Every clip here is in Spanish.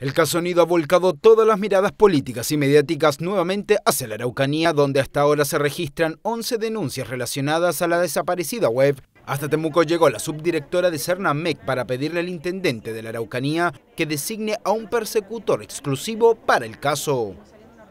El caso Nido ha volcado todas las miradas políticas y mediáticas nuevamente hacia la Araucanía, donde hasta ahora se registran 11 denuncias relacionadas a la desaparecida web. Hasta Temuco llegó la subdirectora de Cernamec para pedirle al intendente de la Araucanía que designe a un persecutor exclusivo para el caso.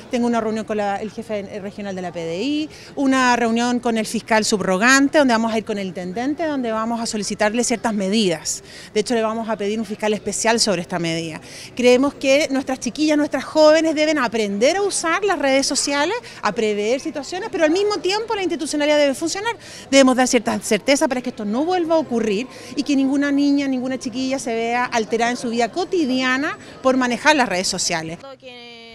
Tengo una reunión con el jefe regional de la PDI, una reunión con el fiscal subrogante, donde vamos a ir con el intendente, donde vamos a solicitarle ciertas medidas. De hecho, le vamos a pedir un fiscal especial sobre esta medida. Creemos que nuestras chiquillas, nuestras jóvenes deben aprender a usar las redes sociales, a prever situaciones, pero al mismo tiempo la institucionalidad debe funcionar. Debemos dar cierta certeza para que esto no vuelva a ocurrir y que ninguna niña, ninguna chiquilla se vea alterada en su vida cotidiana por manejar las redes sociales.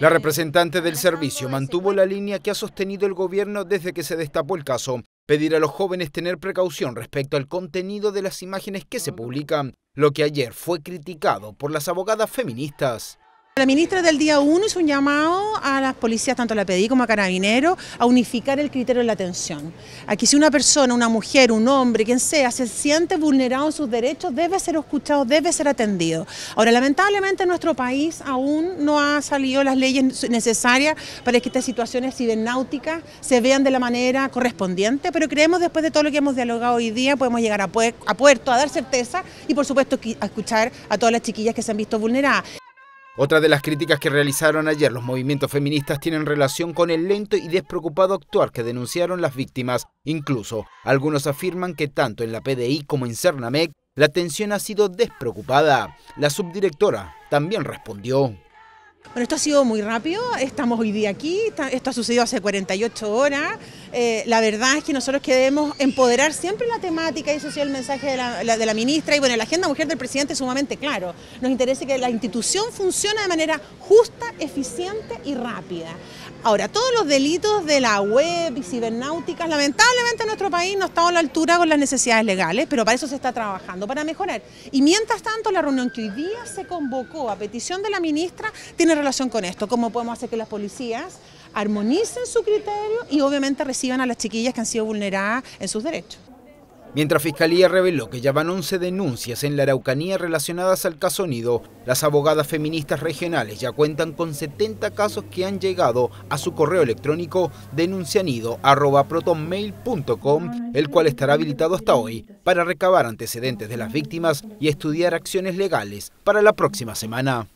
La representante del servicio mantuvo la línea que ha sostenido el gobierno desde que se destapó el caso, pedir a los jóvenes tener precaución respecto al contenido de las imágenes que se publican, lo que ayer fue criticado por las abogadas feministas. La ministra del día 1 hizo un llamado a las policías, tanto a la PDI como a Carabineros, a unificar el criterio de la atención. Aquí si una persona, una mujer, un hombre, quien sea, se siente vulnerado en sus derechos, debe ser escuchado, debe ser atendido. Ahora, lamentablemente en nuestro país aún no ha salido las leyes necesarias para que estas situaciones cibernáuticas se vean de la manera correspondiente, pero creemos después de todo lo que hemos dialogado hoy día, podemos llegar a, puerto, a dar certeza y por supuesto a escuchar a todas las chiquillas que se han visto vulneradas. Otra de las críticas que realizaron ayer los movimientos feministas tienen relación con el lento y despreocupado actuar que denunciaron las víctimas. Incluso, algunos afirman que tanto en la PDI como en Cernamec, la atención ha sido despreocupada. La subdirectora también respondió. Bueno, esto ha sido muy rápido, estamos hoy día aquí, esto ha sucedido hace 48 horas. Eh, la verdad es que nosotros queremos empoderar siempre la temática y social ha sido el mensaje de la, ministra y bueno, la agenda mujer del presidente es sumamente claro. Nos interesa que la institución funcione de manera justa, eficiente y rápida. Ahora, todos los delitos de la web y cibernáuticas, lamentablemente nuestro país no está a la altura con las necesidades legales, pero para eso se está trabajando, para mejorar. Y mientras tanto, la reunión que hoy día se convocó a petición de la ministra tiene en relación con esto, cómo podemos hacer que las policías armonicen su criterio y obviamente reciban a las chiquillas que han sido vulneradas en sus derechos. Mientras Fiscalía reveló que ya van 11 denuncias en la Araucanía relacionadas al caso Nido, las abogadas feministas regionales ya cuentan con 70 casos que han llegado a su correo electrónico denuncianido.protonmail.com, el cual estará habilitado hasta hoy para recabar antecedentes de las víctimas y estudiar acciones legales para la próxima semana.